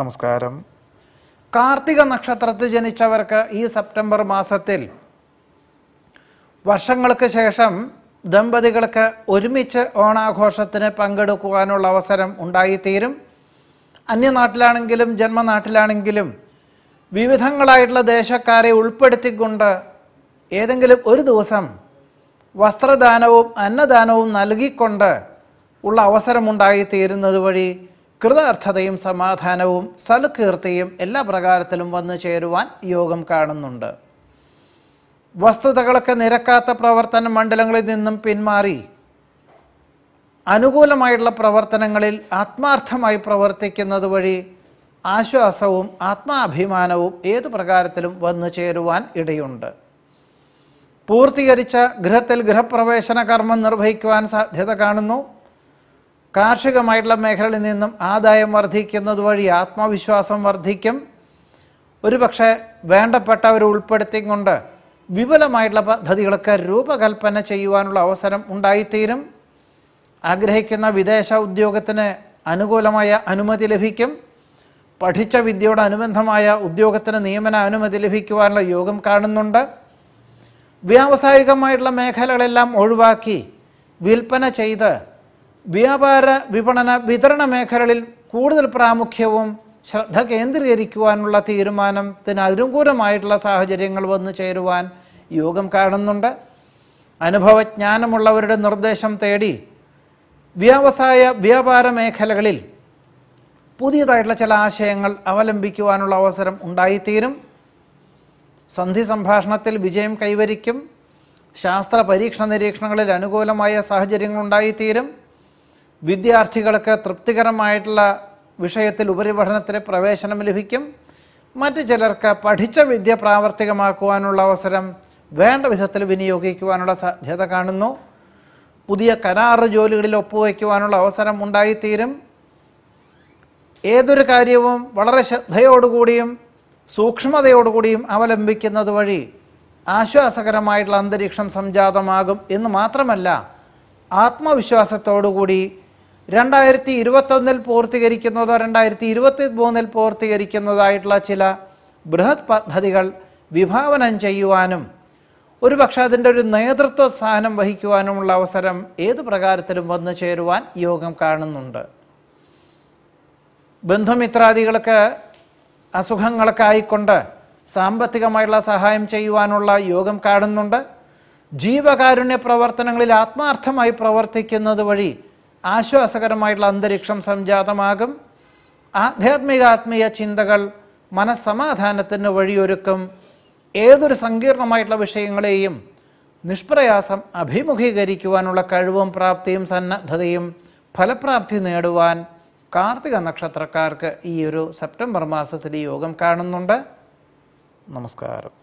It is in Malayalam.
നമസ്കാരം കാർത്തിക നക്ഷത്രത്തിൽ ജനിച്ചവർക്ക് ഈ സെപ്റ്റംബർ മാസത്തിൽ വർഷങ്ങൾക്ക് ശേഷം ദമ്പതികൾക്ക് ഒരുമിച്ച് ഓണാഘോഷത്തിന് പങ്കെടുക്കുവാനുള്ള അവസരം ഉണ്ടായിത്തീരും അന്യനാട്ടിലാണെങ്കിലും ജന്മനാട്ടിലാണെങ്കിലും വിവിധങ്ങളായിട്ടുള്ള ദേശക്കാരെ ഉൾപ്പെടുത്തിക്കൊണ്ട് ഏതെങ്കിലും ഒരു ദിവസം വസ്ത്രദാനവും അന്നദാനവും നൽകിക്കൊണ്ട് ഉള്ള അവസരമുണ്ടായിത്തീരുന്നത് വഴി കൃതാർത്ഥതയും സമാധാനവും സൽകീർത്തിയും എല്ലാ പ്രകാരത്തിലും വന്നു ചേരുവാൻ യോഗം കാണുന്നുണ്ട് വസ്തുതകളൊക്കെ നിരക്കാത്ത പ്രവർത്തന മണ്ഡലങ്ങളിൽ നിന്നും പിന്മാറി അനുകൂലമായിട്ടുള്ള പ്രവർത്തനങ്ങളിൽ ആത്മാർത്ഥമായി പ്രവർത്തിക്കുന്നത് വഴി ആശ്വാസവും ആത്മാഭിമാനവും ഏതു പ്രകാരത്തിലും വന്നു ചേരുവാൻ ഇടയുണ്ട് പൂർത്തീകരിച്ച ഗൃഹത്തിൽ ഗൃഹപ്രവേശന കർമ്മം നിർവഹിക്കുവാൻ സാധ്യത കാണുന്നു കാർഷികമായിട്ടുള്ള മേഖലയിൽ നിന്നും ആദായം വർദ്ധിക്കുന്നത് വഴി ആത്മവിശ്വാസം വർദ്ധിക്കും ഒരു പക്ഷേ വേണ്ടപ്പെട്ടവരെ ഉൾപ്പെടുത്തിക്കൊണ്ട് വിപുലമായിട്ടുള്ള പദ്ധതികളൊക്കെ രൂപകൽപ്പന ചെയ്യുവാനുള്ള അവസരം ഉണ്ടായിത്തീരും ആഗ്രഹിക്കുന്ന വിദേശ ഉദ്യോഗത്തിന് അനുകൂലമായ അനുമതി ലഭിക്കും പഠിച്ച വിദ്യയോട് അനുബന്ധമായ ഉദ്യോഗത്തിന് നിയമന അനുമതി ലഭിക്കുവാനുള്ള യോഗം കാണുന്നുണ്ട് വ്യാവസായികമായിട്ടുള്ള മേഖലകളെല്ലാം ഒഴിവാക്കി വിൽപ്പന ചെയ്ത് വ്യാപാര വിപണന വിതരണ മേഖലകളിൽ കൂടുതൽ പ്രാമുഖ്യവും ശ്രദ്ധ കേന്ദ്രീകരിക്കുവാനുള്ള തീരുമാനത്തിന് അനുകൂലമായിട്ടുള്ള സാഹചര്യങ്ങൾ വന്നു ചേരുവാൻ യോഗം കാണുന്നുണ്ട് അനുഭവജ്ഞാനമുള്ളവരുടെ നിർദ്ദേശം തേടി വ്യവസായ വ്യാപാര മേഖലകളിൽ പുതിയതായിട്ടുള്ള ചില ആശയങ്ങൾ അവലംബിക്കുവാനുള്ള അവസരം ഉണ്ടായിത്തീരും സന്ധി സംഭാഷണത്തിൽ വിജയം കൈവരിക്കും ശാസ്ത്ര പരീക്ഷണ നിരീക്ഷണങ്ങളിൽ അനുകൂലമായ സാഹചര്യങ്ങൾ ഉണ്ടായിത്തീരും വിദ്യാർത്ഥികൾക്ക് തൃപ്തികരമായിട്ടുള്ള വിഷയത്തിൽ ഉപരിപഠനത്തിന് പ്രവേശനം ലഭിക്കും മറ്റു ചിലർക്ക് പഠിച്ച വിദ്യ പ്രാവർത്തികമാക്കുവാനുള്ള അവസരം വേണ്ട വിധത്തിൽ വിനിയോഗിക്കുവാനുള്ള സാധ്യത കാണുന്നു പുതിയ കരാറ് ജോലികളിൽ ഒപ്പുവയ്ക്കുവാനുള്ള അവസരം ഉണ്ടായിത്തീരും ഏതൊരു കാര്യവും വളരെ ശ്രദ്ധയോടുകൂടിയും സൂക്ഷ്മതയോടുകൂടിയും അവലംബിക്കുന്നത് വഴി ആശ്വാസകരമായിട്ടുള്ള അന്തരീക്ഷം സംജാതമാകും എന്ന് മാത്രമല്ല ആത്മവിശ്വാസത്തോടുകൂടി രണ്ടായിരത്തി ഇരുപത്തൊന്നിൽ പൂർത്തീകരിക്കുന്നതോ രണ്ടായിരത്തി ഇരുപത്തി മൂന്നിൽ പൂർത്തീകരിക്കുന്നതായിട്ടുള്ള ചില ബൃഹത് പദ്ധതികൾ വിഭാവനം ചെയ്യുവാനും ഒരു പക്ഷേ അതിൻ്റെ ഒരു നേതൃത്വ സ്ഥാനം വഹിക്കുവാനുമുള്ള അവസരം ഏത് പ്രകാരത്തിലും വന്നു ചേരുവാൻ യോഗം കാണുന്നുണ്ട് ബന്ധുമിത്രാദികൾക്ക് അസുഖങ്ങളൊക്കെ ആയിക്കൊണ്ട് സാമ്പത്തികമായിട്ടുള്ള സഹായം ചെയ്യുവാനുള്ള യോഗം കാണുന്നുണ്ട് ജീവകാരുണ്യ പ്രവർത്തനങ്ങളിൽ ആത്മാർത്ഥമായി പ്രവർത്തിക്കുന്നത് വഴി ആശ്വാസകരമായിട്ടുള്ള അന്തരീക്ഷം സംജാതമാകും ആധ്യാത്മികാത്മീയ ചിന്തകൾ മനസ്സമാധാനത്തിന് വഴിയൊരുക്കും ഏതൊരു സങ്കീർണമായിട്ടുള്ള വിഷയങ്ങളെയും നിഷ്പ്രയാസം അഭിമുഖീകരിക്കുവാനുള്ള കഴിവും പ്രാപ്തിയും സന്നദ്ധതയും ഫലപ്രാപ്തി നേടുവാൻ കാർത്തിക നക്ഷത്രക്കാർക്ക് ഈ ഒരു സെപ്റ്റംബർ മാസത്തിൽ യോഗം കാണുന്നുണ്ട് നമസ്കാരം